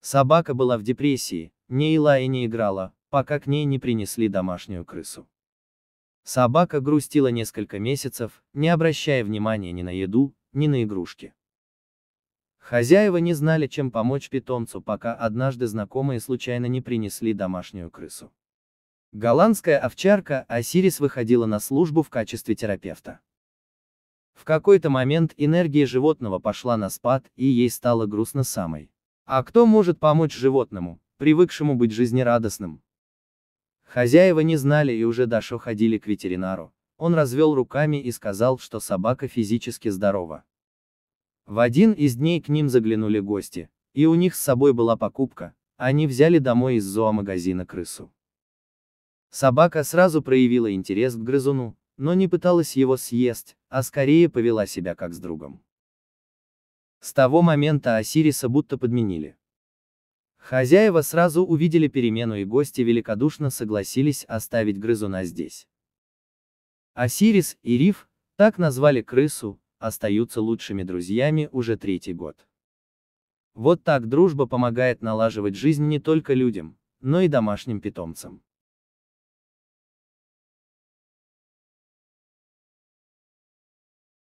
Собака была в депрессии, не ела и не играла, пока к ней не принесли домашнюю крысу. Собака грустила несколько месяцев, не обращая внимания ни на еду, ни на игрушки. Хозяева не знали, чем помочь питомцу, пока однажды знакомые случайно не принесли домашнюю крысу. Голландская овчарка Осирис выходила на службу в качестве терапевта. В какой-то момент энергия животного пошла на спад, и ей стало грустно самой. А кто может помочь животному, привыкшему быть жизнерадостным? Хозяева не знали и уже Дашо ходили к ветеринару. Он развел руками и сказал, что собака физически здорова. В один из дней к ним заглянули гости, и у них с собой была покупка, они взяли домой из зоомагазина крысу. Собака сразу проявила интерес к грызуну, но не пыталась его съесть, а скорее повела себя как с другом. С того момента Осириса будто подменили. Хозяева сразу увидели перемену и гости великодушно согласились оставить грызуна здесь. Осирис и Риф, так назвали крысу, остаются лучшими друзьями уже третий год. Вот так дружба помогает налаживать жизнь не только людям, но и домашним питомцам.